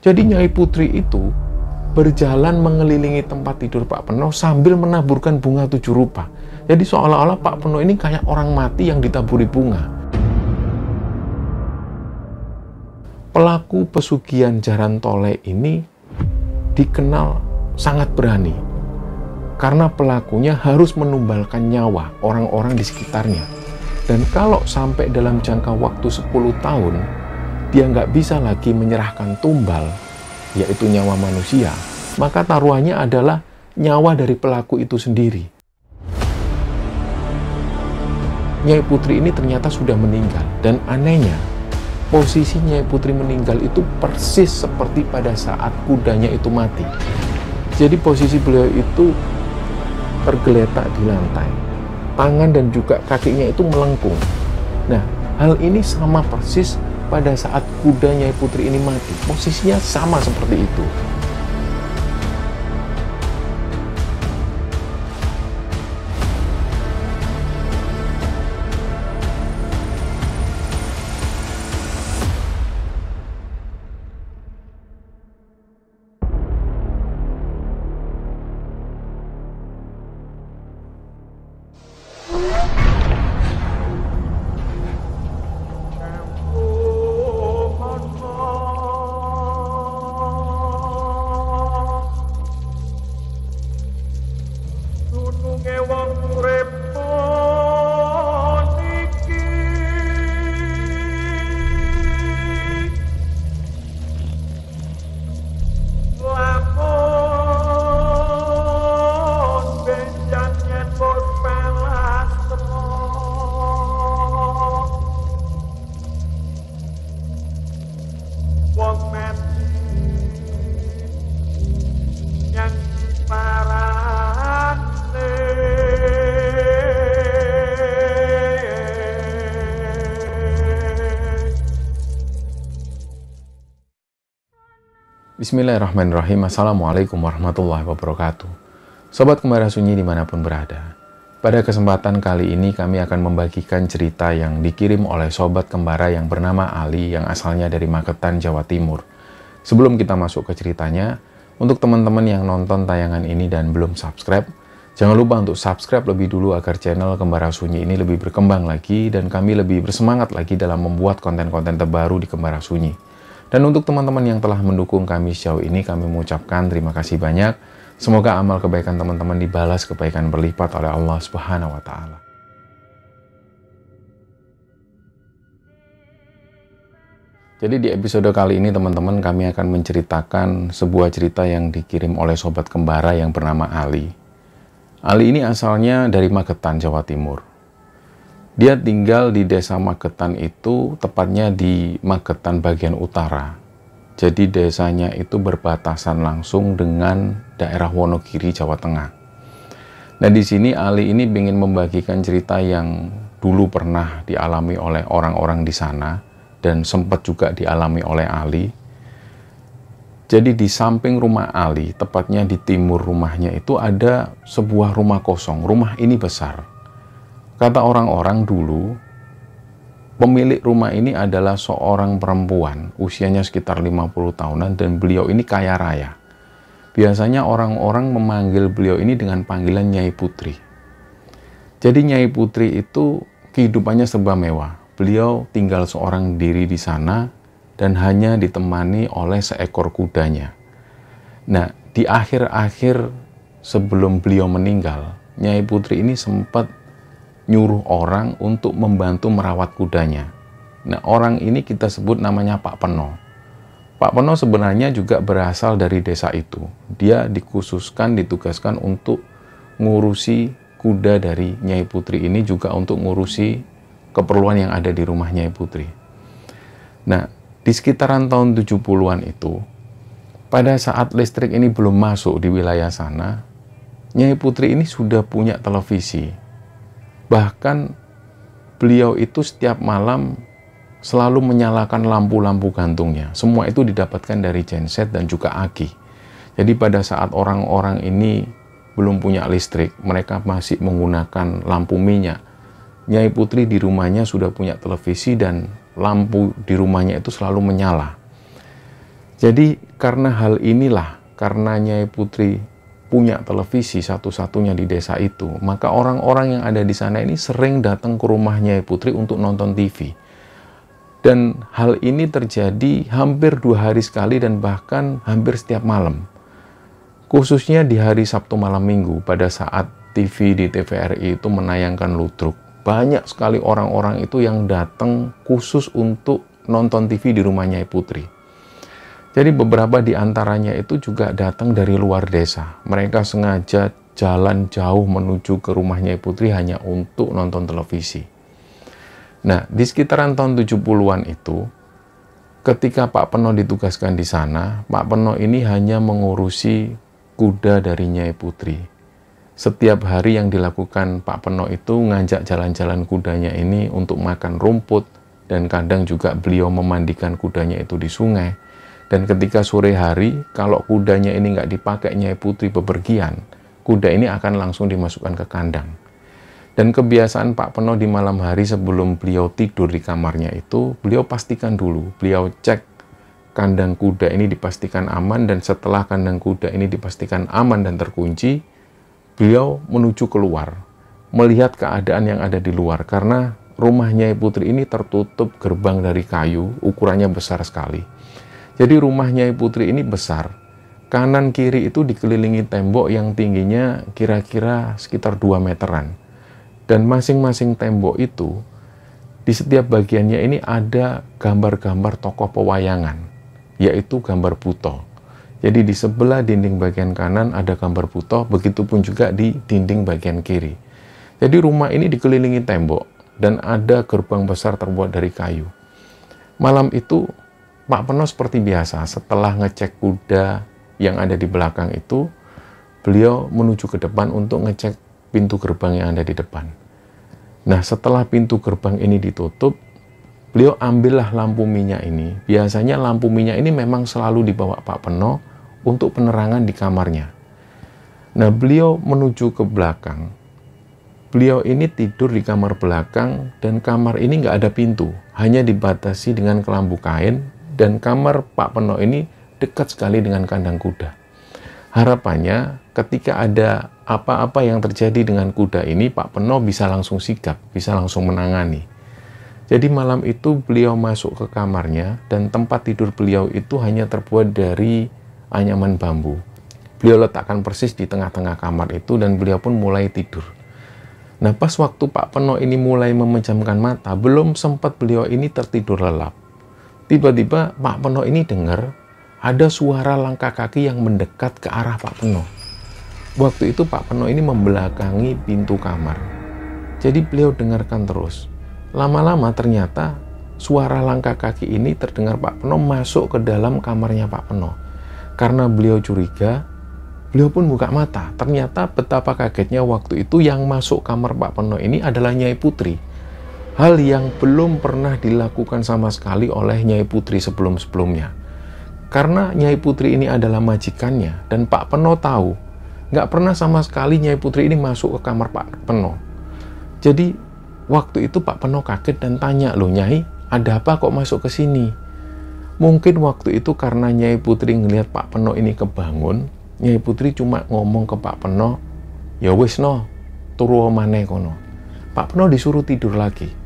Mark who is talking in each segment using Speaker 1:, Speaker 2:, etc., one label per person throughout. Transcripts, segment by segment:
Speaker 1: Jadi Nyai Putri itu berjalan mengelilingi tempat tidur Pak Peno sambil menaburkan bunga tujuh rupa. Jadi seolah-olah Pak Peno ini kayak orang mati yang ditaburi bunga. Pelaku pesugihan Jaran Tole ini dikenal sangat berani karena pelakunya harus menumbalkan nyawa orang-orang di sekitarnya. Dan kalau sampai dalam jangka waktu 10 tahun, dia nggak bisa lagi menyerahkan tumbal, yaitu nyawa manusia, maka taruhannya adalah nyawa dari pelaku itu sendiri. Nyai Putri ini ternyata sudah meninggal, dan anehnya, posisi Nyai Putri meninggal itu persis seperti pada saat kudanya itu mati. Jadi posisi beliau itu tergeletak di lantai. Tangan dan juga kakinya itu melengkung. Nah, hal ini sama persis pada saat kudanya Putri ini mati, posisinya sama seperti itu. Bismillahirrahmanirrahim. Assalamualaikum warahmatullahi wabarakatuh. Sobat Kembara Sunyi dimanapun berada. Pada kesempatan kali ini kami akan membagikan cerita yang dikirim oleh Sobat Kembara yang bernama Ali yang asalnya dari Magetan, Jawa Timur. Sebelum kita masuk ke ceritanya, untuk teman-teman yang nonton tayangan ini dan belum subscribe, jangan lupa untuk subscribe lebih dulu agar channel Kembara Sunyi ini lebih berkembang lagi dan kami lebih bersemangat lagi dalam membuat konten-konten terbaru di Kembara Sunyi. Dan untuk teman-teman yang telah mendukung kami sejauh ini, kami mengucapkan terima kasih banyak. Semoga amal kebaikan teman-teman dibalas kebaikan berlipat oleh Allah Subhanahu wa taala. Jadi di episode kali ini teman-teman kami akan menceritakan sebuah cerita yang dikirim oleh sobat kembara yang bernama Ali. Ali ini asalnya dari Magetan, Jawa Timur. Dia tinggal di desa Magetan itu, tepatnya di Magetan bagian utara. Jadi desanya itu berbatasan langsung dengan daerah Wonogiri, Jawa Tengah. Nah di sini Ali ini ingin membagikan cerita yang dulu pernah dialami oleh orang-orang di sana dan sempat juga dialami oleh Ali jadi di samping rumah Ali, tepatnya di timur rumahnya itu ada sebuah rumah kosong. Rumah ini besar. Kata orang-orang dulu, pemilik rumah ini adalah seorang perempuan, usianya sekitar 50 tahunan dan beliau ini kaya raya. Biasanya orang-orang memanggil beliau ini dengan panggilan Nyai Putri. Jadi Nyai Putri itu kehidupannya serba mewah. Beliau tinggal seorang diri di sana dan hanya ditemani oleh seekor kudanya. Nah, di akhir-akhir sebelum beliau meninggal, Nyai Putri ini sempat nyuruh orang untuk membantu merawat kudanya. Nah, orang ini kita sebut namanya Pak Peno. Pak Peno sebenarnya juga berasal dari desa itu. Dia dikhususkan, ditugaskan untuk ngurusi kuda dari Nyai Putri ini juga untuk ngurusi keperluan yang ada di rumah Nyai Putri. Nah, di sekitaran tahun 70-an itu, pada saat listrik ini belum masuk di wilayah sana, Nyai Putri ini sudah punya televisi Bahkan beliau itu setiap malam selalu menyalakan lampu-lampu gantungnya. Semua itu didapatkan dari genset dan juga aki. Jadi pada saat orang-orang ini belum punya listrik, mereka masih menggunakan lampu minyak. Nyai Putri di rumahnya sudah punya televisi dan lampu di rumahnya itu selalu menyala. Jadi karena hal inilah, karena Nyai Putri punya televisi satu-satunya di desa itu, maka orang-orang yang ada di sana ini sering datang ke rumahnya Putri untuk nonton TV. Dan hal ini terjadi hampir dua hari sekali dan bahkan hampir setiap malam. Khususnya di hari Sabtu malam minggu pada saat TV di TVRI itu menayangkan Ludruk. Banyak sekali orang-orang itu yang datang khusus untuk nonton TV di rumahnya Putri. Jadi beberapa di antaranya itu juga datang dari luar desa. Mereka sengaja jalan jauh menuju ke rumahnya Putri hanya untuk nonton televisi. Nah, di sekitaran tahun 70-an itu, ketika Pak Peno ditugaskan di sana, Pak Peno ini hanya mengurusi kuda dari Nyai Putri. Setiap hari yang dilakukan Pak Peno itu ngajak jalan-jalan kudanya ini untuk makan rumput dan kadang juga beliau memandikan kudanya itu di sungai dan ketika sore hari, kalau kudanya ini nggak dipakai Nyai Putri bepergian, kuda ini akan langsung dimasukkan ke kandang. Dan kebiasaan Pak Penuh di malam hari sebelum beliau tidur di kamarnya itu, beliau pastikan dulu, beliau cek kandang kuda ini dipastikan aman dan setelah kandang kuda ini dipastikan aman dan terkunci, beliau menuju keluar, melihat keadaan yang ada di luar karena rumahnya Putri ini tertutup gerbang dari kayu, ukurannya besar sekali jadi rumahnya Putri ini besar. Kanan kiri itu dikelilingi tembok yang tingginya kira-kira sekitar 2 meteran. Dan masing-masing tembok itu di setiap bagiannya ini ada gambar-gambar tokoh pewayangan, yaitu gambar buto. Jadi di sebelah dinding bagian kanan ada gambar buto, pun juga di dinding bagian kiri. Jadi rumah ini dikelilingi tembok dan ada gerbang besar terbuat dari kayu. Malam itu Pak Penuh seperti biasa, setelah ngecek kuda yang ada di belakang itu, beliau menuju ke depan untuk ngecek pintu gerbang yang ada di depan. Nah, setelah pintu gerbang ini ditutup, beliau ambillah lampu minyak ini. Biasanya lampu minyak ini memang selalu dibawa Pak Peno untuk penerangan di kamarnya. Nah, beliau menuju ke belakang. Beliau ini tidur di kamar belakang dan kamar ini nggak ada pintu, hanya dibatasi dengan kelambu kain dan kamar Pak Peno ini dekat sekali dengan kandang kuda. Harapannya ketika ada apa-apa yang terjadi dengan kuda ini Pak Peno bisa langsung sikap, bisa langsung menangani. Jadi malam itu beliau masuk ke kamarnya dan tempat tidur beliau itu hanya terbuat dari anyaman bambu. Beliau letakkan persis di tengah-tengah kamar itu dan beliau pun mulai tidur. Nah pas waktu Pak Peno ini mulai memejamkan mata, belum sempat beliau ini tertidur lelap. Tiba-tiba Pak Peno ini dengar ada suara langkah kaki yang mendekat ke arah Pak Peno. Waktu itu Pak Peno ini membelakangi pintu kamar. Jadi beliau dengarkan terus. Lama-lama ternyata suara langkah kaki ini terdengar Pak Peno masuk ke dalam kamarnya Pak Peno. Karena beliau curiga, beliau pun buka mata. Ternyata betapa kagetnya waktu itu yang masuk kamar Pak Peno ini adalah Nyai Putri Hal yang belum pernah dilakukan sama sekali oleh Nyai Putri sebelum-sebelumnya. Karena Nyai Putri ini adalah majikannya dan Pak Peno tahu, nggak pernah sama sekali Nyai Putri ini masuk ke kamar Pak Peno. Jadi waktu itu Pak Peno kaget dan tanya, loh Nyai, ada apa kok masuk ke sini? Mungkin waktu itu karena Nyai Putri ngelihat Pak Peno ini kebangun, Nyai Putri cuma ngomong ke Pak Peno, ya wis no, turu maneh kono. Pak Peno disuruh tidur lagi.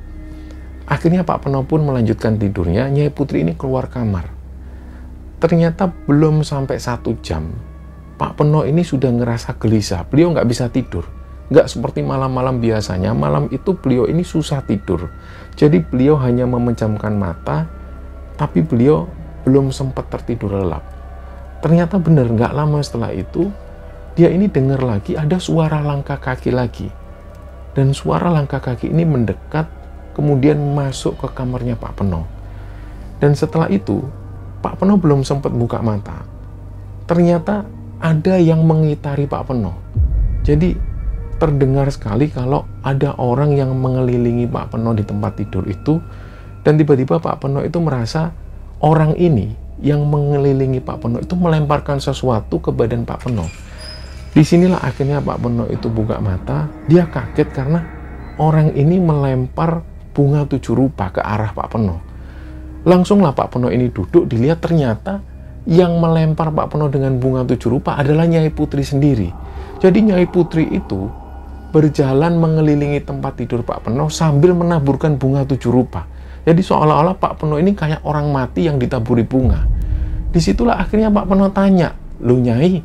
Speaker 1: Akhirnya Pak Peno pun melanjutkan tidurnya, Nyai Putri ini keluar kamar. Ternyata belum sampai satu jam, Pak Peno ini sudah ngerasa gelisah. Beliau nggak bisa tidur. Nggak seperti malam-malam biasanya, malam itu beliau ini susah tidur. Jadi beliau hanya memejamkan mata, tapi beliau belum sempat tertidur lelap. Ternyata benar, nggak lama setelah itu, dia ini dengar lagi ada suara langkah kaki lagi. Dan suara langkah kaki ini mendekat kemudian masuk ke kamarnya Pak Peno. Dan setelah itu, Pak Peno belum sempat buka mata. Ternyata ada yang mengitari Pak Peno. Jadi terdengar sekali kalau ada orang yang mengelilingi Pak Peno di tempat tidur itu dan tiba-tiba Pak Peno itu merasa orang ini yang mengelilingi Pak Peno itu melemparkan sesuatu ke badan Pak Peno. Disinilah akhirnya Pak Peno itu buka mata, dia kaget karena orang ini melempar bunga tujuh rupa ke arah Pak Peno. Langsunglah Pak Peno ini duduk, dilihat ternyata yang melempar Pak Peno dengan bunga tujuh rupa adalah Nyai Putri sendiri. Jadi Nyai Putri itu berjalan mengelilingi tempat tidur Pak Peno sambil menaburkan bunga tujuh rupa. Jadi seolah-olah Pak Peno ini kayak orang mati yang ditaburi bunga. Disitulah akhirnya Pak Peno tanya, Lu Nyai,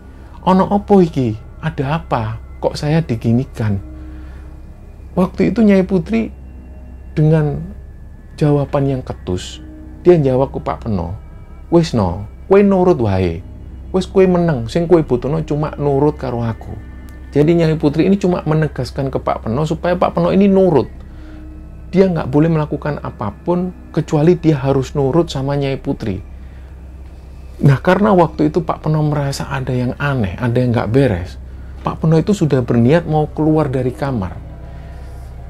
Speaker 1: ono opo iki? Ada apa? Kok saya diginikan? Waktu itu Nyai Putri dengan jawaban yang ketus, dia jawab ke Pak Peno, wis no, kue nurut wae, wis kue meneng sing kue putono cuma nurut karo aku. Jadi Nyai Putri ini cuma menegaskan ke Pak Peno supaya Pak Peno ini nurut. Dia nggak boleh melakukan apapun kecuali dia harus nurut sama Nyai Putri. Nah karena waktu itu Pak Peno merasa ada yang aneh, ada yang nggak beres. Pak Peno itu sudah berniat mau keluar dari kamar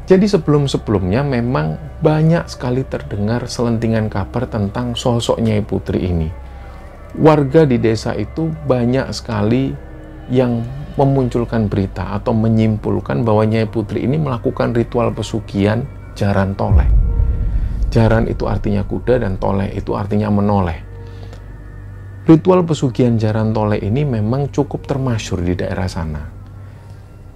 Speaker 1: jadi sebelum-sebelumnya memang banyak sekali terdengar selentingan kabar tentang sosok Nyai Putri ini. Warga di desa itu banyak sekali yang memunculkan berita atau menyimpulkan bahwa Nyai Putri ini melakukan ritual pesugihan jaran toleh. Jaran itu artinya kuda dan toleh itu artinya menoleh. Ritual pesugihan jaran toleh ini memang cukup termasyur di daerah sana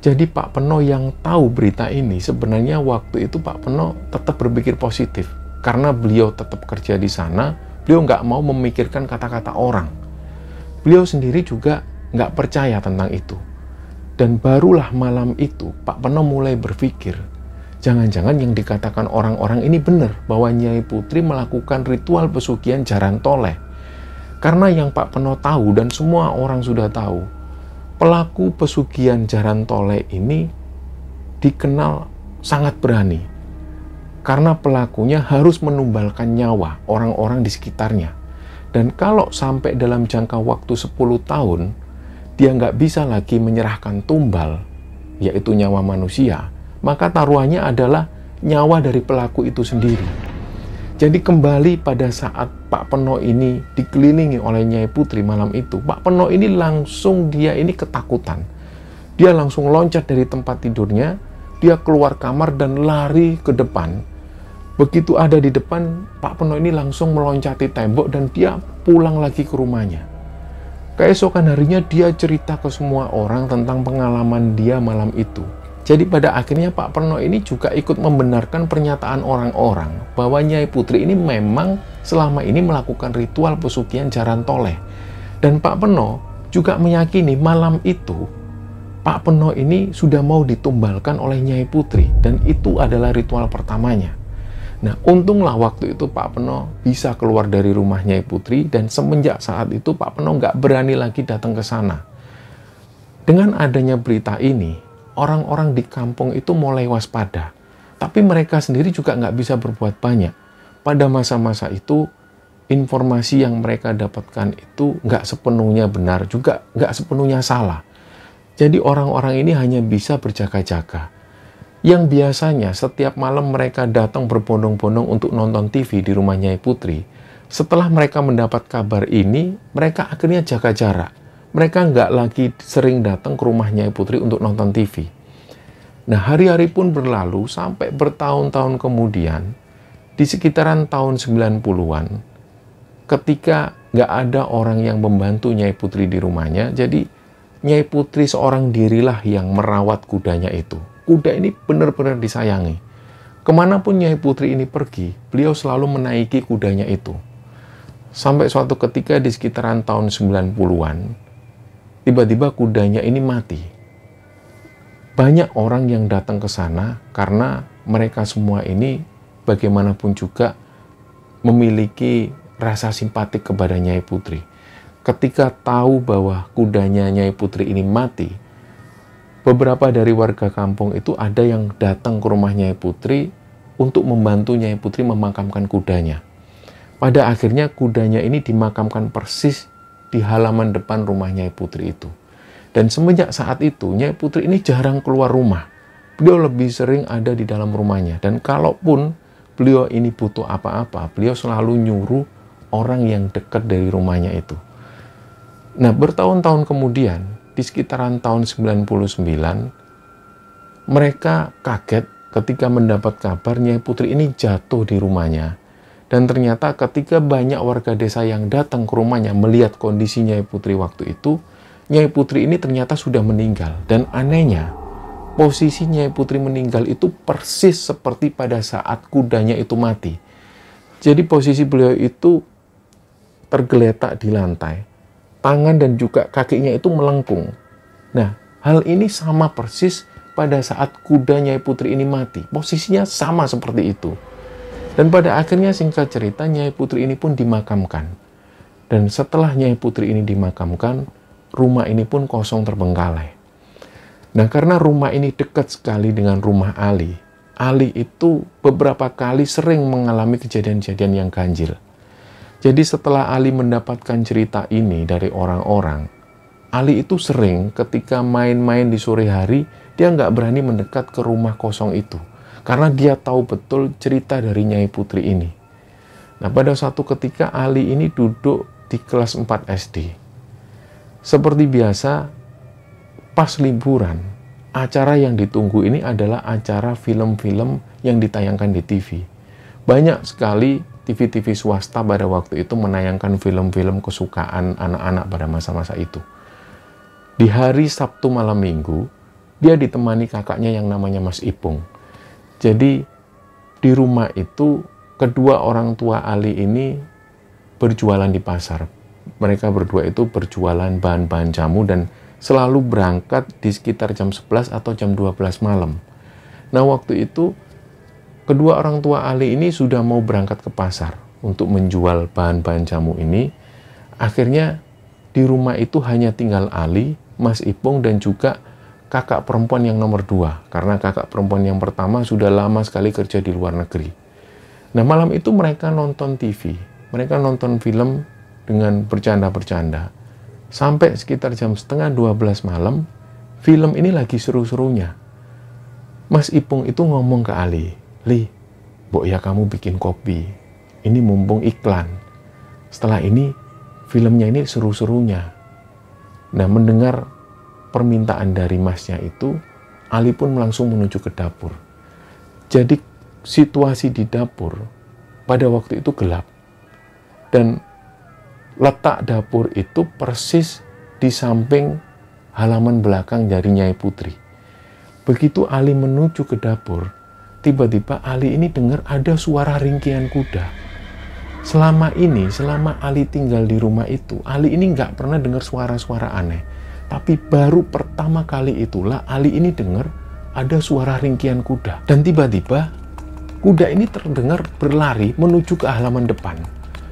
Speaker 1: jadi Pak Peno yang tahu berita ini sebenarnya waktu itu Pak Peno tetap berpikir positif karena beliau tetap kerja di sana, beliau nggak mau memikirkan kata-kata orang. Beliau sendiri juga nggak percaya tentang itu. Dan barulah malam itu Pak Peno mulai berpikir, jangan-jangan yang dikatakan orang-orang ini benar bahwa Nyai Putri melakukan ritual pesugihan jaran toleh. Karena yang Pak Peno tahu dan semua orang sudah tahu, pelaku pesugihan Jaran Tole ini dikenal sangat berani karena pelakunya harus menumbalkan nyawa orang-orang di sekitarnya. Dan kalau sampai dalam jangka waktu 10 tahun, dia nggak bisa lagi menyerahkan tumbal, yaitu nyawa manusia, maka taruhannya adalah nyawa dari pelaku itu sendiri. Jadi kembali pada saat Pak Peno ini dikelilingi oleh Nyai Putri malam itu, Pak Peno ini langsung dia ini ketakutan. Dia langsung loncat dari tempat tidurnya, dia keluar kamar dan lari ke depan. Begitu ada di depan, Pak Peno ini langsung meloncati tembok dan dia pulang lagi ke rumahnya. Keesokan harinya dia cerita ke semua orang tentang pengalaman dia malam itu. Jadi pada akhirnya Pak Perno ini juga ikut membenarkan pernyataan orang-orang bahwa Nyai Putri ini memang selama ini melakukan ritual pesugihan jaran toleh. Dan Pak Perno juga meyakini malam itu Pak Perno ini sudah mau ditumbalkan oleh Nyai Putri dan itu adalah ritual pertamanya. Nah, untunglah waktu itu Pak Peno bisa keluar dari rumah Nyai Putri dan semenjak saat itu Pak Peno nggak berani lagi datang ke sana. Dengan adanya berita ini, orang-orang di kampung itu mulai waspada. Tapi mereka sendiri juga nggak bisa berbuat banyak. Pada masa-masa itu, informasi yang mereka dapatkan itu nggak sepenuhnya benar, juga nggak sepenuhnya salah. Jadi orang-orang ini hanya bisa berjaga-jaga. Yang biasanya setiap malam mereka datang berbondong-bondong untuk nonton TV di rumah Nyai Putri. Setelah mereka mendapat kabar ini, mereka akhirnya jaga jarak mereka nggak lagi sering datang ke rumah Nyai Putri untuk nonton TV. Nah, hari-hari pun berlalu sampai bertahun-tahun kemudian, di sekitaran tahun 90-an, ketika nggak ada orang yang membantu Nyai Putri di rumahnya, jadi Nyai Putri seorang dirilah yang merawat kudanya itu. Kuda ini benar-benar disayangi. Kemanapun Nyai Putri ini pergi, beliau selalu menaiki kudanya itu. Sampai suatu ketika di sekitaran tahun 90-an, tiba-tiba kudanya ini mati. Banyak orang yang datang ke sana karena mereka semua ini bagaimanapun juga memiliki rasa simpatik kepada Nyai Putri. Ketika tahu bahwa kudanya Nyai Putri ini mati, beberapa dari warga kampung itu ada yang datang ke rumah Nyai Putri untuk membantu Nyai Putri memakamkan kudanya. Pada akhirnya kudanya ini dimakamkan persis di halaman depan rumah Nyai Putri itu. Dan semenjak saat itu, Nyai Putri ini jarang keluar rumah. Beliau lebih sering ada di dalam rumahnya. Dan kalaupun beliau ini butuh apa-apa, beliau selalu nyuruh orang yang dekat dari rumahnya itu. Nah, bertahun-tahun kemudian, di sekitaran tahun 99, mereka kaget ketika mendapat kabar Nyai Putri ini jatuh di rumahnya dan ternyata ketika banyak warga desa yang datang ke rumahnya melihat kondisi Nyai Putri waktu itu, Nyai Putri ini ternyata sudah meninggal. Dan anehnya, posisi Nyai Putri meninggal itu persis seperti pada saat kudanya itu mati. Jadi posisi beliau itu tergeletak di lantai. Tangan dan juga kakinya itu melengkung. Nah, hal ini sama persis pada saat kudanya Nyai Putri ini mati. Posisinya sama seperti itu. Dan pada akhirnya singkat cerita Nyai Putri ini pun dimakamkan. Dan setelah Nyai Putri ini dimakamkan, rumah ini pun kosong terbengkalai. Nah karena rumah ini dekat sekali dengan rumah Ali, Ali itu beberapa kali sering mengalami kejadian-kejadian yang ganjil. Jadi setelah Ali mendapatkan cerita ini dari orang-orang, Ali itu sering ketika main-main di sore hari, dia nggak berani mendekat ke rumah kosong itu karena dia tahu betul cerita dari Nyai Putri ini. Nah, pada satu ketika Ali ini duduk di kelas 4 SD. Seperti biasa, pas liburan, acara yang ditunggu ini adalah acara film-film yang ditayangkan di TV. Banyak sekali TV-TV swasta pada waktu itu menayangkan film-film kesukaan anak-anak pada masa-masa itu. Di hari Sabtu malam minggu, dia ditemani kakaknya yang namanya Mas Ipung. Jadi di rumah itu kedua orang tua Ali ini berjualan di pasar. Mereka berdua itu berjualan bahan-bahan jamu dan selalu berangkat di sekitar jam 11 atau jam 12 malam. Nah, waktu itu kedua orang tua Ali ini sudah mau berangkat ke pasar untuk menjual bahan-bahan jamu ini. Akhirnya di rumah itu hanya tinggal Ali, Mas Ipung dan juga kakak perempuan yang nomor dua, karena kakak perempuan yang pertama sudah lama sekali kerja di luar negeri. Nah, malam itu mereka nonton TV, mereka nonton film dengan bercanda-bercanda. Sampai sekitar jam setengah 12 malam, film ini lagi seru-serunya. Mas Ipung itu ngomong ke Ali, Li, Bok ya kamu bikin kopi. Ini mumpung iklan. Setelah ini, filmnya ini seru-serunya. Nah, mendengar permintaan dari masnya itu, Ali pun langsung menuju ke dapur. Jadi situasi di dapur pada waktu itu gelap. Dan letak dapur itu persis di samping halaman belakang dari Nyai Putri. Begitu Ali menuju ke dapur, tiba-tiba Ali ini dengar ada suara ringkian kuda. Selama ini, selama Ali tinggal di rumah itu, Ali ini nggak pernah dengar suara-suara aneh. Tapi baru pertama kali itulah Ali ini dengar ada suara ringkian kuda. Dan tiba-tiba kuda ini terdengar berlari menuju ke halaman depan.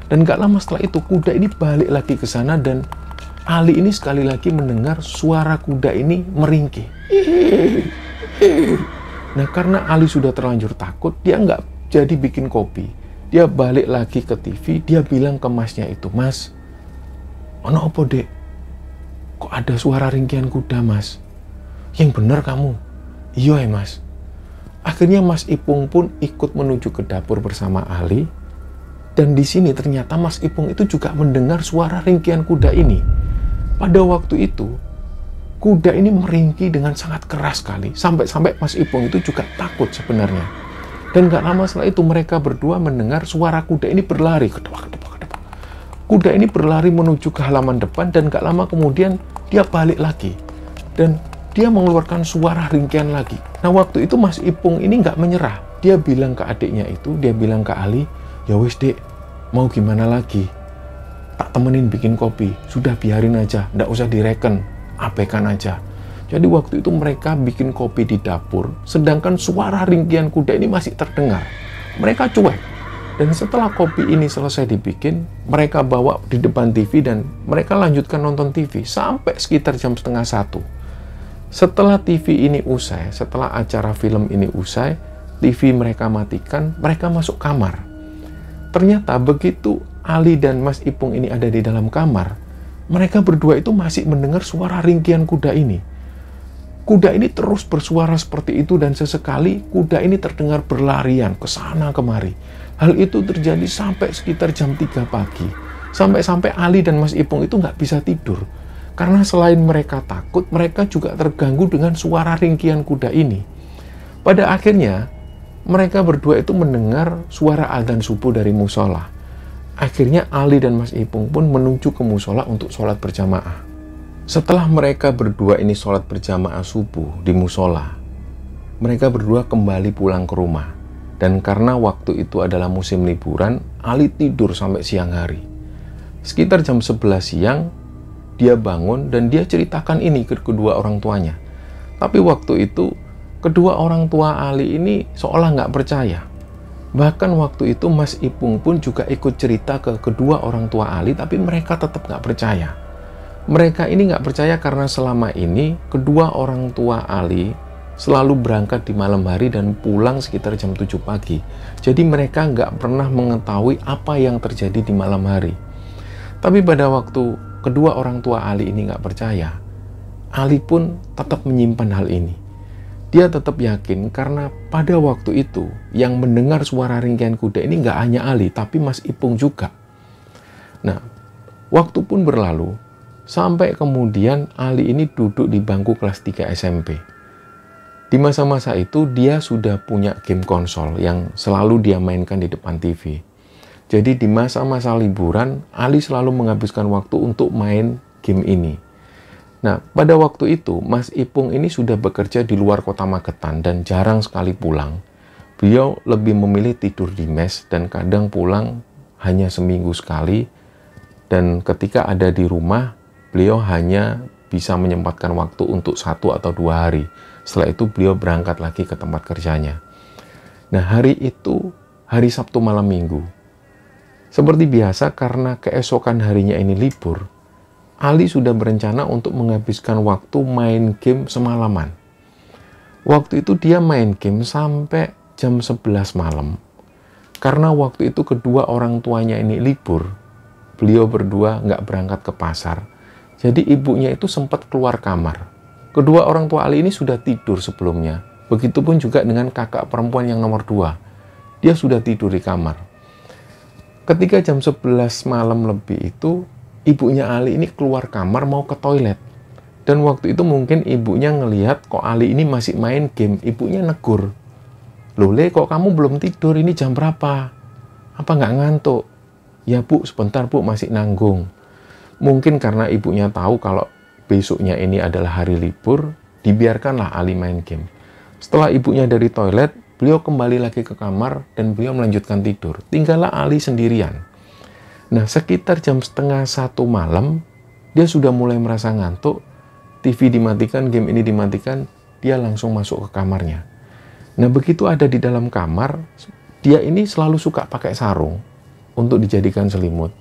Speaker 1: Dan gak lama setelah itu kuda ini balik lagi ke sana dan Ali ini sekali lagi mendengar suara kuda ini meringki Nah karena Ali sudah terlanjur takut, dia nggak jadi bikin kopi. Dia balik lagi ke TV, dia bilang ke masnya itu, Mas, ono apa dek? ada suara ringkian kuda mas yang benar kamu iya ya mas akhirnya mas Ipung pun ikut menuju ke dapur bersama Ali dan di sini ternyata mas Ipung itu juga mendengar suara ringkian kuda ini pada waktu itu kuda ini meringki dengan sangat keras sekali sampai-sampai mas Ipung itu juga takut sebenarnya dan gak lama setelah itu mereka berdua mendengar suara kuda ini berlari kedepak kedepak kedepak kuda ini berlari menuju ke halaman depan dan gak lama kemudian dia balik lagi dan dia mengeluarkan suara ringkian lagi. Nah waktu itu Mas Ipung ini nggak menyerah. Dia bilang ke adiknya itu, dia bilang ke Ali, ya wes dek, mau gimana lagi? Tak temenin bikin kopi, sudah biarin aja, nggak usah direken, abaikan aja. Jadi waktu itu mereka bikin kopi di dapur, sedangkan suara ringkian kuda ini masih terdengar. Mereka cuek, dan setelah kopi ini selesai dibikin, mereka bawa di depan TV dan mereka lanjutkan nonton TV sampai sekitar jam setengah satu. Setelah TV ini usai, setelah acara film ini usai, TV mereka matikan, mereka masuk kamar. Ternyata begitu Ali dan Mas Ipung ini ada di dalam kamar, mereka berdua itu masih mendengar suara ringkian kuda ini. Kuda ini terus bersuara seperti itu dan sesekali kuda ini terdengar berlarian ke sana kemari. Hal itu terjadi sampai sekitar jam 3 pagi. Sampai-sampai Ali dan Mas Ipung itu nggak bisa tidur. Karena selain mereka takut, mereka juga terganggu dengan suara ringkian kuda ini. Pada akhirnya, mereka berdua itu mendengar suara adzan subuh dari musola. Akhirnya Ali dan Mas Ipung pun menuju ke musola untuk sholat berjamaah. Setelah mereka berdua ini sholat berjamaah subuh di musola, mereka berdua kembali pulang ke rumah. Dan karena waktu itu adalah musim liburan, Ali tidur sampai siang hari. Sekitar jam 11 siang, dia bangun dan dia ceritakan ini ke kedua orang tuanya. Tapi waktu itu, kedua orang tua Ali ini seolah nggak percaya. Bahkan waktu itu Mas Ipung pun juga ikut cerita ke kedua orang tua Ali, tapi mereka tetap nggak percaya. Mereka ini nggak percaya karena selama ini kedua orang tua Ali selalu berangkat di malam hari dan pulang sekitar jam 7 pagi. Jadi mereka nggak pernah mengetahui apa yang terjadi di malam hari. Tapi pada waktu kedua orang tua Ali ini nggak percaya, Ali pun tetap menyimpan hal ini. Dia tetap yakin karena pada waktu itu yang mendengar suara ringkian kuda ini nggak hanya Ali, tapi Mas Ipung juga. Nah, waktu pun berlalu, Sampai kemudian Ali ini duduk di bangku kelas 3 SMP. Di masa-masa itu dia sudah punya game konsol yang selalu dia mainkan di depan TV. Jadi di masa-masa liburan, Ali selalu menghabiskan waktu untuk main game ini. Nah, pada waktu itu Mas Ipung ini sudah bekerja di luar kota Magetan dan jarang sekali pulang. Beliau lebih memilih tidur di mes dan kadang pulang hanya seminggu sekali. Dan ketika ada di rumah, beliau hanya bisa menyempatkan waktu untuk satu atau dua hari. Setelah itu beliau berangkat lagi ke tempat kerjanya. Nah hari itu, hari Sabtu malam minggu. Seperti biasa karena keesokan harinya ini libur, Ali sudah berencana untuk menghabiskan waktu main game semalaman. Waktu itu dia main game sampai jam 11 malam. Karena waktu itu kedua orang tuanya ini libur, beliau berdua nggak berangkat ke pasar jadi ibunya itu sempat keluar kamar. Kedua orang tua Ali ini sudah tidur sebelumnya. Begitupun juga dengan kakak perempuan yang nomor dua. Dia sudah tidur di kamar. Ketika jam 11 malam lebih itu, ibunya Ali ini keluar kamar mau ke toilet. Dan waktu itu mungkin ibunya ngelihat kok Ali ini masih main game. Ibunya negur. Loh kok kamu belum tidur? Ini jam berapa? Apa nggak ngantuk? Ya bu, sebentar bu, masih nanggung Mungkin karena ibunya tahu kalau besoknya ini adalah hari libur, dibiarkanlah Ali main game. Setelah ibunya dari toilet, beliau kembali lagi ke kamar dan beliau melanjutkan tidur. Tinggallah Ali sendirian. Nah, sekitar jam setengah satu malam, dia sudah mulai merasa ngantuk. TV dimatikan, game ini dimatikan, dia langsung masuk ke kamarnya. Nah, begitu ada di dalam kamar, dia ini selalu suka pakai sarung untuk dijadikan selimut.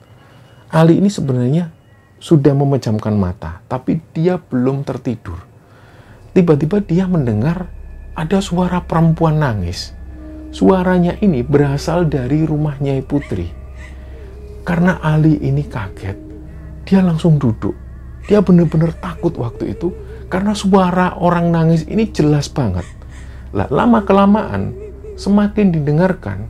Speaker 1: Ali ini sebenarnya sudah memejamkan mata, tapi dia belum tertidur. Tiba-tiba dia mendengar ada suara perempuan nangis. Suaranya ini berasal dari rumahnya Nyai Putri. Karena Ali ini kaget, dia langsung duduk. Dia benar-benar takut waktu itu karena suara orang nangis ini jelas banget. Lah, lama kelamaan semakin didengarkan,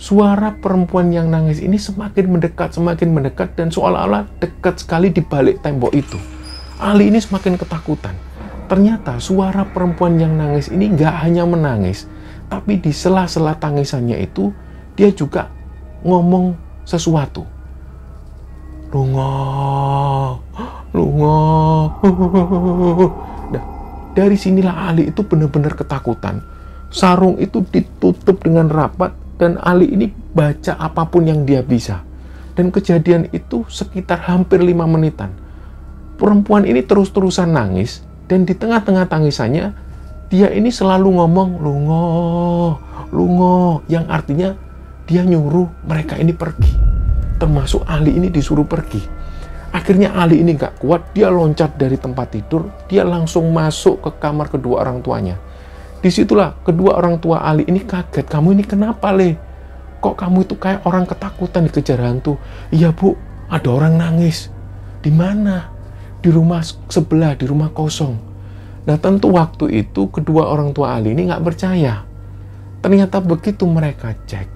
Speaker 1: suara perempuan yang nangis ini semakin mendekat, semakin mendekat, dan seolah-olah dekat sekali di balik tembok itu. Ali ini semakin ketakutan. Ternyata suara perempuan yang nangis ini gak hanya menangis, tapi di sela-sela tangisannya itu, dia juga ngomong sesuatu. Lungo, lungo. Nah, dari sinilah Ali itu benar-benar ketakutan. Sarung itu ditutup dengan rapat dan Ali ini baca apapun yang dia bisa. Dan kejadian itu sekitar hampir lima menitan. Perempuan ini terus-terusan nangis dan di tengah-tengah tangisannya dia ini selalu ngomong lungo, lungo yang artinya dia nyuruh mereka ini pergi. Termasuk Ali ini disuruh pergi. Akhirnya Ali ini gak kuat, dia loncat dari tempat tidur, dia langsung masuk ke kamar kedua orang tuanya Disitulah kedua orang tua Ali ini kaget. Kamu ini kenapa, Le? Kok kamu itu kayak orang ketakutan dikejar hantu? Iya, Bu. Ada orang nangis. Di mana? Di rumah sebelah, di rumah kosong. Nah, tentu waktu itu kedua orang tua Ali ini nggak percaya. Ternyata begitu mereka cek,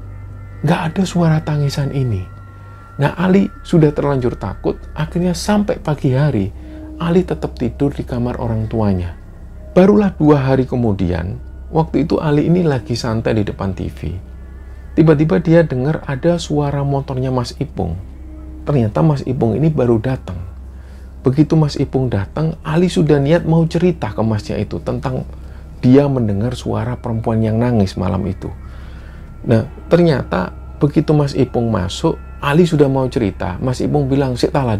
Speaker 1: nggak ada suara tangisan ini. Nah, Ali sudah terlanjur takut, akhirnya sampai pagi hari, Ali tetap tidur di kamar orang tuanya Barulah dua hari kemudian, waktu itu Ali ini lagi santai di depan TV. Tiba-tiba dia dengar ada suara motornya Mas Ipung. Ternyata Mas Ipung ini baru datang. Begitu Mas Ipung datang, Ali sudah niat mau cerita ke masnya itu tentang dia mendengar suara perempuan yang nangis malam itu. Nah, ternyata begitu Mas Ipung masuk, Ali sudah mau cerita. Mas Ipung bilang, Sik talah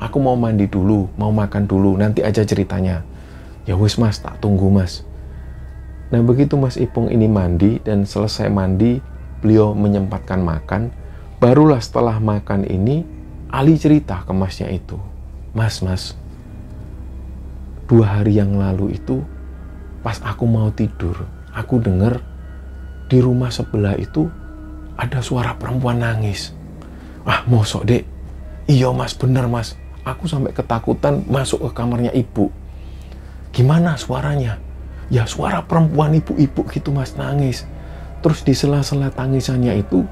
Speaker 1: aku mau mandi dulu, mau makan dulu, nanti aja ceritanya ya wis mas tak tunggu mas nah begitu mas Ipung ini mandi dan selesai mandi beliau menyempatkan makan barulah setelah makan ini Ali cerita ke masnya itu mas mas dua hari yang lalu itu pas aku mau tidur aku dengar di rumah sebelah itu ada suara perempuan nangis ah mosok dek iya mas bener mas aku sampai ketakutan masuk ke kamarnya ibu Gimana suaranya? Ya suara perempuan ibu-ibu gitu mas nangis. Terus di sela-sela tangisannya itu,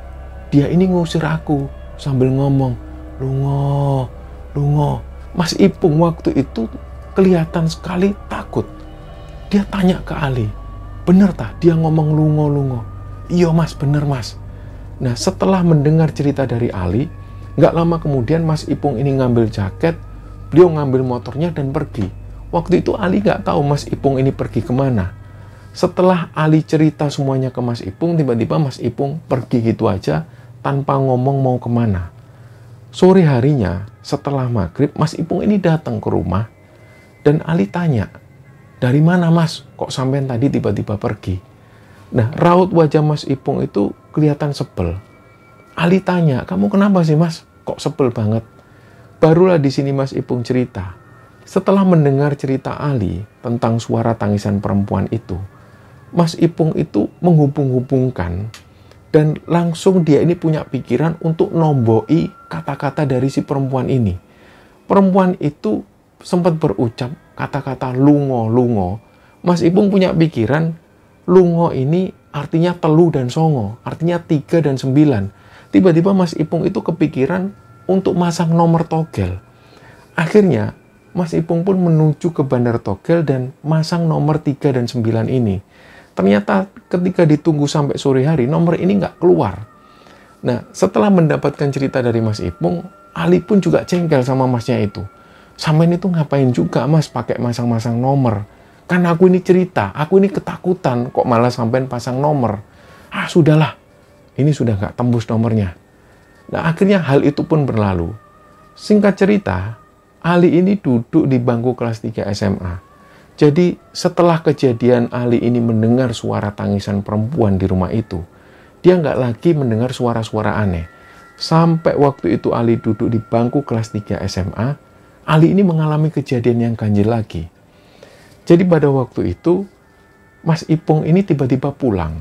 Speaker 1: dia ini ngusir aku sambil ngomong, Lungo, Lungo. Mas Ipung waktu itu kelihatan sekali takut. Dia tanya ke Ali, bener tah dia ngomong lungo-lungo? Iya mas, bener mas. Nah setelah mendengar cerita dari Ali, nggak lama kemudian Mas Ipung ini ngambil jaket, beliau ngambil motornya dan pergi. Waktu itu Ali nggak tahu Mas Ipung ini pergi kemana. Setelah Ali cerita semuanya ke Mas Ipung, tiba-tiba Mas Ipung pergi gitu aja tanpa ngomong mau kemana. Sore harinya, setelah maghrib, Mas Ipung ini datang ke rumah dan Ali tanya, dari mana Mas? Kok sampean tadi tiba-tiba pergi? Nah, raut wajah Mas Ipung itu kelihatan sebel. Ali tanya, kamu kenapa sih Mas? Kok sebel banget? Barulah di sini Mas Ipung cerita, setelah mendengar cerita Ali tentang suara tangisan perempuan itu, Mas Ipung itu menghubung-hubungkan dan langsung dia ini punya pikiran untuk nomboi kata-kata dari si perempuan ini. Perempuan itu sempat berucap kata-kata lungo, lungo. Mas Ipung punya pikiran lungo ini artinya telu dan songo, artinya tiga dan sembilan. Tiba-tiba Mas Ipung itu kepikiran untuk masang nomor togel. Akhirnya Mas Ipung pun menuju ke Bandar Togel dan masang nomor 3 dan 9 ini. Ternyata ketika ditunggu sampai sore hari, nomor ini nggak keluar. Nah, setelah mendapatkan cerita dari Mas Ipung, Ali pun juga cengkel sama masnya itu. ini tuh ngapain juga mas pakai masang-masang nomor? Karena aku ini cerita, aku ini ketakutan, kok malah sampein pasang nomor. Ah, sudahlah. Ini sudah nggak tembus nomornya. Nah, akhirnya hal itu pun berlalu. Singkat cerita, Ali ini duduk di bangku kelas 3 SMA. Jadi setelah kejadian Ali ini mendengar suara tangisan perempuan di rumah itu, dia nggak lagi mendengar suara-suara aneh. Sampai waktu itu Ali duduk di bangku kelas 3 SMA, Ali ini mengalami kejadian yang ganjil lagi. Jadi pada waktu itu, Mas Ipung ini tiba-tiba pulang.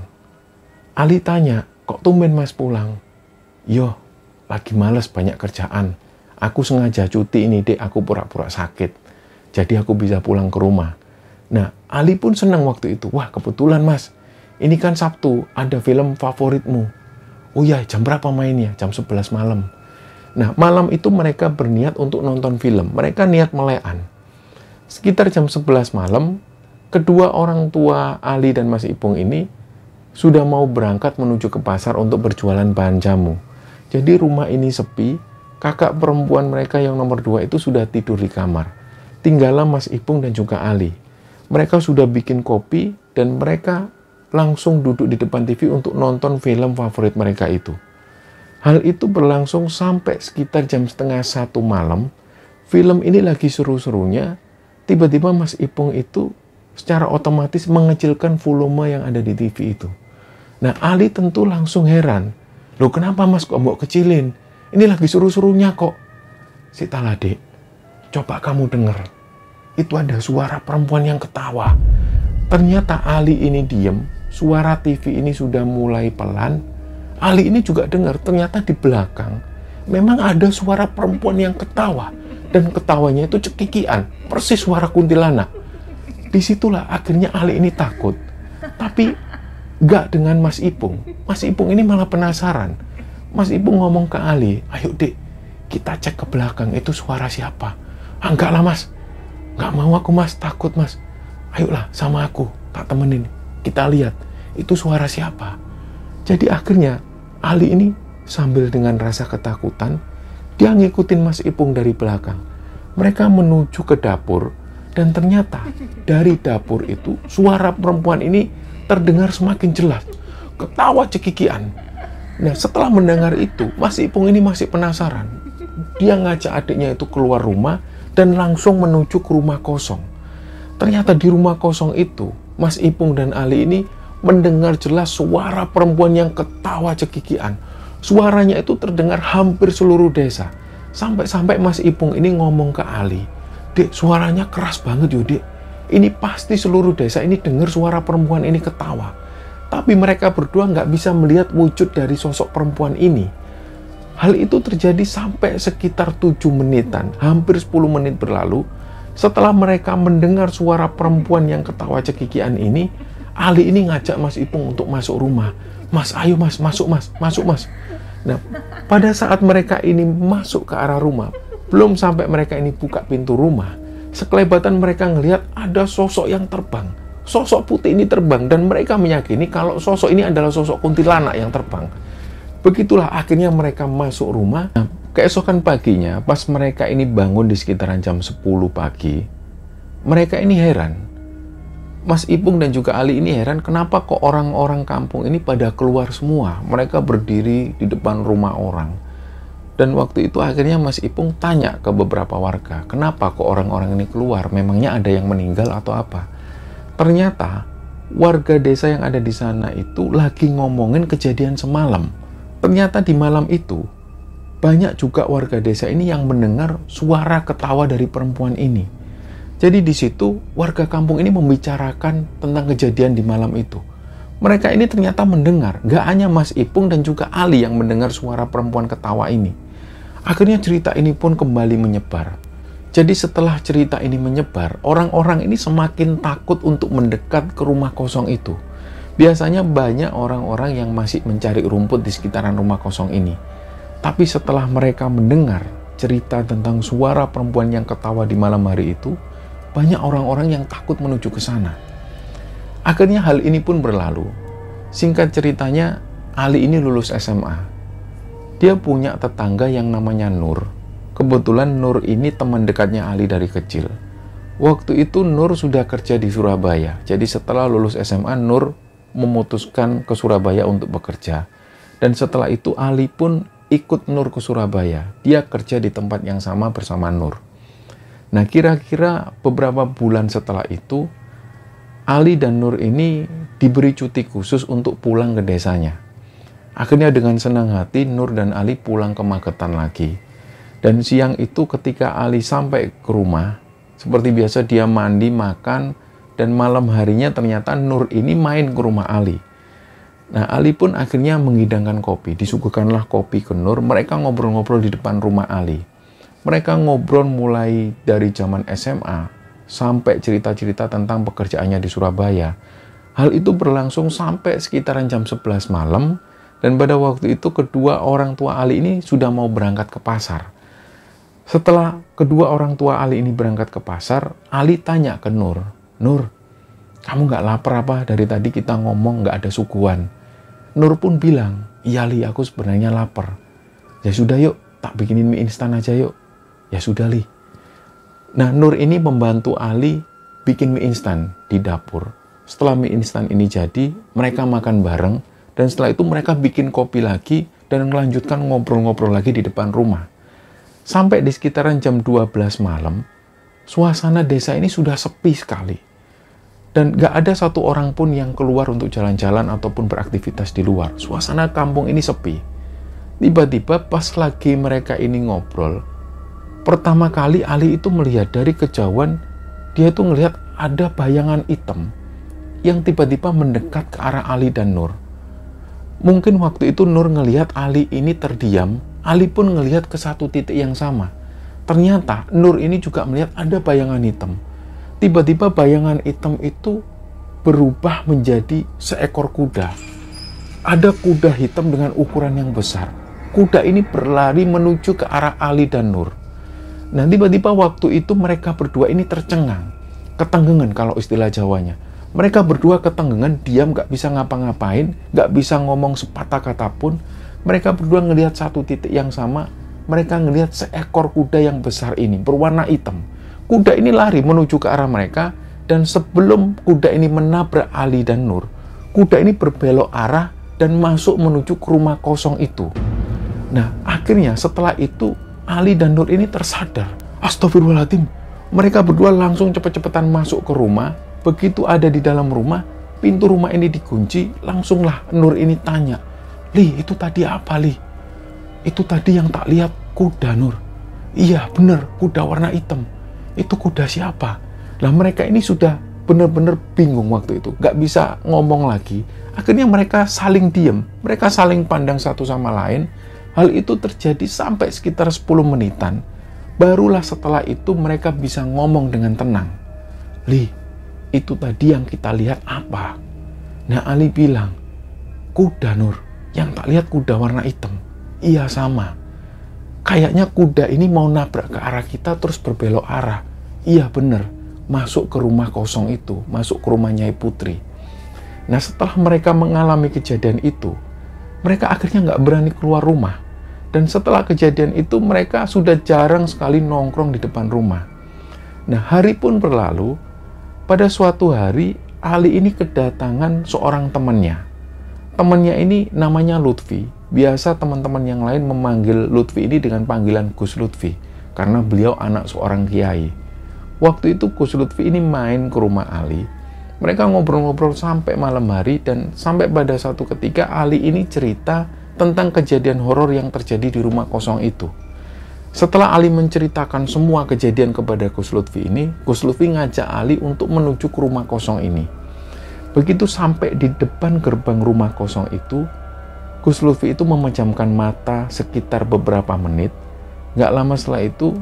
Speaker 1: Ali tanya, kok tumben mas pulang? Yo, lagi males banyak kerjaan Aku sengaja cuti ini, dek. Aku pura-pura sakit. Jadi aku bisa pulang ke rumah. Nah, Ali pun senang waktu itu. Wah, kebetulan mas. Ini kan Sabtu, ada film favoritmu. Oh ya, jam berapa mainnya? Jam 11 malam. Nah, malam itu mereka berniat untuk nonton film. Mereka niat melean. Sekitar jam 11 malam, kedua orang tua Ali dan Mas Ipung ini sudah mau berangkat menuju ke pasar untuk berjualan bahan jamu. Jadi rumah ini sepi, kakak perempuan mereka yang nomor dua itu sudah tidur di kamar. Tinggallah Mas Ipung dan juga Ali. Mereka sudah bikin kopi dan mereka langsung duduk di depan TV untuk nonton film favorit mereka itu. Hal itu berlangsung sampai sekitar jam setengah satu malam. Film ini lagi seru-serunya, tiba-tiba Mas Ipung itu secara otomatis mengecilkan volume yang ada di TV itu. Nah Ali tentu langsung heran, loh kenapa Mas kok mau kecilin? Ini lagi suruh-suruhnya kok. Si Talade, coba kamu dengar, Itu ada suara perempuan yang ketawa. Ternyata Ali ini diem, suara TV ini sudah mulai pelan. Ali ini juga dengar, ternyata di belakang memang ada suara perempuan yang ketawa. Dan ketawanya itu cekikian, persis suara kuntilanak. Disitulah akhirnya Ali ini takut. Tapi gak dengan Mas Ipung. Mas Ipung ini malah penasaran Mas Ibu ngomong ke Ali, ayo dek, kita cek ke belakang, itu suara siapa? Ah, enggak lah mas, enggak mau aku mas, takut mas. Ayolah sama aku, tak temenin, kita lihat, itu suara siapa? Jadi akhirnya Ali ini sambil dengan rasa ketakutan, dia ngikutin Mas Ipung dari belakang. Mereka menuju ke dapur dan ternyata dari dapur itu suara perempuan ini terdengar semakin jelas. Ketawa cekikian Nah setelah mendengar itu, Mas Ipung ini masih penasaran. Dia ngajak adiknya itu keluar rumah dan langsung menuju ke rumah kosong. Ternyata di rumah kosong itu, Mas Ipung dan Ali ini mendengar jelas suara perempuan yang ketawa cekikian. Suaranya itu terdengar hampir seluruh desa. Sampai-sampai Mas Ipung ini ngomong ke Ali, Dek, suaranya keras banget yuk, Dek. Ini pasti seluruh desa ini dengar suara perempuan ini ketawa. Tapi mereka berdua nggak bisa melihat wujud dari sosok perempuan ini. Hal itu terjadi sampai sekitar tujuh menitan, hampir 10 menit berlalu. Setelah mereka mendengar suara perempuan yang ketawa cekikian ini, Ali ini ngajak Mas Ipung untuk masuk rumah. Mas, ayo mas, masuk mas, masuk mas. Nah, pada saat mereka ini masuk ke arah rumah, belum sampai mereka ini buka pintu rumah, sekelebatan mereka ngelihat ada sosok yang terbang sosok putih ini terbang dan mereka meyakini kalau sosok ini adalah sosok kuntilanak yang terbang. Begitulah akhirnya mereka masuk rumah. Keesokan paginya, pas mereka ini bangun di sekitaran jam 10 pagi, mereka ini heran. Mas Ipung dan juga Ali ini heran kenapa kok orang-orang kampung ini pada keluar semua. Mereka berdiri di depan rumah orang. Dan waktu itu akhirnya Mas Ipung tanya ke beberapa warga, kenapa kok orang-orang ini keluar? Memangnya ada yang meninggal atau apa? Ternyata warga desa yang ada di sana itu lagi ngomongin kejadian semalam. Ternyata di malam itu banyak juga warga desa ini yang mendengar suara ketawa dari perempuan ini. Jadi di situ warga kampung ini membicarakan tentang kejadian di malam itu. Mereka ini ternyata mendengar, gak hanya Mas Ipung dan juga Ali yang mendengar suara perempuan ketawa ini. Akhirnya cerita ini pun kembali menyebar. Jadi setelah cerita ini menyebar, orang-orang ini semakin takut untuk mendekat ke rumah kosong itu. Biasanya banyak orang-orang yang masih mencari rumput di sekitaran rumah kosong ini. Tapi setelah mereka mendengar cerita tentang suara perempuan yang ketawa di malam hari itu, banyak orang-orang yang takut menuju ke sana. Akhirnya hal ini pun berlalu. Singkat ceritanya, Ali ini lulus SMA. Dia punya tetangga yang namanya Nur. Kebetulan Nur ini teman dekatnya Ali dari kecil. Waktu itu Nur sudah kerja di Surabaya. Jadi setelah lulus SMA Nur memutuskan ke Surabaya untuk bekerja. Dan setelah itu Ali pun ikut Nur ke Surabaya. Dia kerja di tempat yang sama bersama Nur. Nah, kira-kira beberapa bulan setelah itu Ali dan Nur ini diberi cuti khusus untuk pulang ke desanya. Akhirnya dengan senang hati Nur dan Ali pulang ke Magetan lagi. Dan siang itu ketika Ali sampai ke rumah, seperti biasa dia mandi, makan, dan malam harinya ternyata Nur ini main ke rumah Ali. Nah Ali pun akhirnya menghidangkan kopi, disuguhkanlah kopi ke Nur, mereka ngobrol-ngobrol di depan rumah Ali. Mereka ngobrol mulai dari zaman SMA sampai cerita-cerita tentang pekerjaannya di Surabaya. Hal itu berlangsung sampai sekitaran jam 11 malam dan pada waktu itu kedua orang tua Ali ini sudah mau berangkat ke pasar. Setelah kedua orang tua Ali ini berangkat ke pasar, Ali tanya ke Nur, Nur, kamu gak lapar apa? Dari tadi kita ngomong gak ada sukuan. Nur pun bilang, iya Li, aku sebenarnya lapar. Ya sudah yuk, tak bikinin mie instan aja yuk. Ya sudah Li. Nah Nur ini membantu Ali bikin mie instan di dapur. Setelah mie instan ini jadi, mereka makan bareng. Dan setelah itu mereka bikin kopi lagi dan melanjutkan ngobrol-ngobrol lagi di depan rumah. Sampai di sekitaran jam 12 malam, suasana desa ini sudah sepi sekali. Dan gak ada satu orang pun yang keluar untuk jalan-jalan ataupun beraktivitas di luar. Suasana kampung ini sepi. Tiba-tiba pas lagi mereka ini ngobrol, pertama kali Ali itu melihat dari kejauhan, dia itu melihat ada bayangan hitam yang tiba-tiba mendekat ke arah Ali dan Nur. Mungkin waktu itu Nur ngelihat Ali ini terdiam Ali pun melihat ke satu titik yang sama. Ternyata Nur ini juga melihat ada bayangan hitam. Tiba-tiba bayangan hitam itu berubah menjadi seekor kuda. Ada kuda hitam dengan ukuran yang besar. Kuda ini berlari menuju ke arah Ali dan Nur. Nah, tiba-tiba waktu itu mereka berdua ini tercengang. Ketenggengan kalau istilah Jawanya. Mereka berdua ketenggengan, diam, gak bisa ngapa-ngapain, gak bisa ngomong sepatah kata pun, mereka berdua ngelihat satu titik yang sama. Mereka ngelihat seekor kuda yang besar ini, berwarna hitam. Kuda ini lari menuju ke arah mereka, dan sebelum kuda ini menabrak Ali dan Nur, kuda ini berbelok arah dan masuk menuju ke rumah kosong itu. Nah, akhirnya setelah itu Ali dan Nur ini tersadar. Astagfirullahaladzim. Mereka berdua langsung cepet-cepetan masuk ke rumah. Begitu ada di dalam rumah, pintu rumah ini dikunci, langsunglah Nur ini tanya, Li, itu tadi apa, Li? Itu tadi yang tak lihat kuda, Nur. Iya, bener, kuda warna hitam. Itu kuda siapa? Nah, mereka ini sudah bener-bener bingung waktu itu, gak bisa ngomong lagi. Akhirnya mereka saling diem, mereka saling pandang satu sama lain. Hal itu terjadi sampai sekitar 10 menitan. Barulah setelah itu mereka bisa ngomong dengan tenang. Li, itu tadi yang kita lihat apa? Nah Ali bilang, kuda Nur. Yang tak lihat kuda warna hitam. Iya sama. Kayaknya kuda ini mau nabrak ke arah kita terus berbelok arah. Iya bener. Masuk ke rumah kosong itu. Masuk ke rumah Nyai Putri. Nah setelah mereka mengalami kejadian itu, mereka akhirnya nggak berani keluar rumah. Dan setelah kejadian itu mereka sudah jarang sekali nongkrong di depan rumah. Nah hari pun berlalu, pada suatu hari Ali ini kedatangan seorang temannya. Temannya ini namanya Lutfi. Biasa teman-teman yang lain memanggil Lutfi ini dengan panggilan Gus Lutfi karena beliau anak seorang kiai. Waktu itu Gus Lutfi ini main ke rumah Ali. Mereka ngobrol-ngobrol sampai malam hari dan sampai pada satu ketika Ali ini cerita tentang kejadian horor yang terjadi di rumah kosong itu. Setelah Ali menceritakan semua kejadian kepada Gus Lutfi ini, Gus Lutfi ngajak Ali untuk menuju ke rumah kosong ini. Begitu sampai di depan gerbang rumah kosong itu, Gus Lutfi itu memejamkan mata sekitar beberapa menit. Gak lama setelah itu,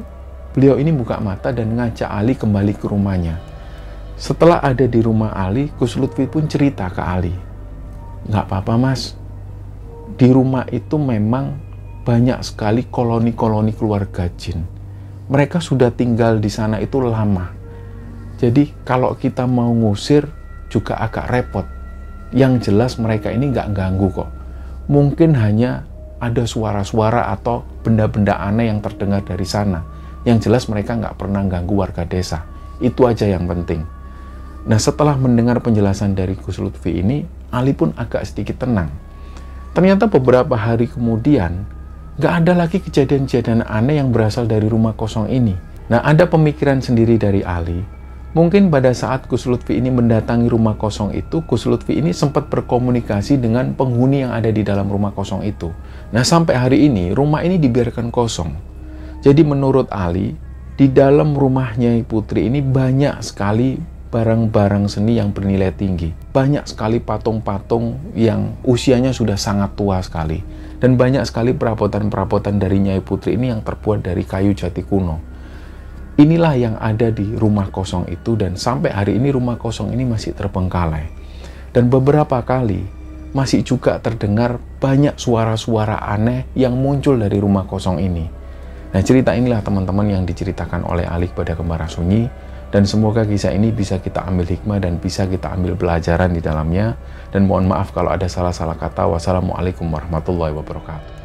Speaker 1: beliau ini buka mata dan ngajak Ali kembali ke rumahnya. Setelah ada di rumah Ali, Gus Lutfi pun cerita ke Ali. Gak apa-apa mas, di rumah itu memang banyak sekali koloni-koloni keluarga jin. Mereka sudah tinggal di sana itu lama. Jadi kalau kita mau ngusir, juga agak repot. Yang jelas mereka ini nggak ganggu kok. Mungkin hanya ada suara-suara atau benda-benda aneh yang terdengar dari sana. Yang jelas mereka nggak pernah ganggu warga desa. Itu aja yang penting. Nah setelah mendengar penjelasan dari Gus Lutfi ini, Ali pun agak sedikit tenang. Ternyata beberapa hari kemudian, nggak ada lagi kejadian-kejadian aneh yang berasal dari rumah kosong ini. Nah ada pemikiran sendiri dari Ali, Mungkin pada saat Gus Lutfi ini mendatangi rumah kosong itu, Gus Lutfi ini sempat berkomunikasi dengan penghuni yang ada di dalam rumah kosong itu. Nah, sampai hari ini rumah ini dibiarkan kosong. Jadi menurut Ali, di dalam rumahnya Putri ini banyak sekali barang-barang seni yang bernilai tinggi. Banyak sekali patung-patung yang usianya sudah sangat tua sekali. Dan banyak sekali perabotan-perabotan dari Nyai Putri ini yang terbuat dari kayu jati kuno. Inilah yang ada di rumah kosong itu dan sampai hari ini rumah kosong ini masih terbengkalai. Dan beberapa kali masih juga terdengar banyak suara-suara aneh yang muncul dari rumah kosong ini. Nah cerita inilah teman-teman yang diceritakan oleh Ali kepada Kembara Sunyi dan semoga kisah ini bisa kita ambil hikmah dan bisa kita ambil pelajaran di dalamnya dan mohon maaf kalau ada salah-salah kata wassalamualaikum warahmatullahi wabarakatuh.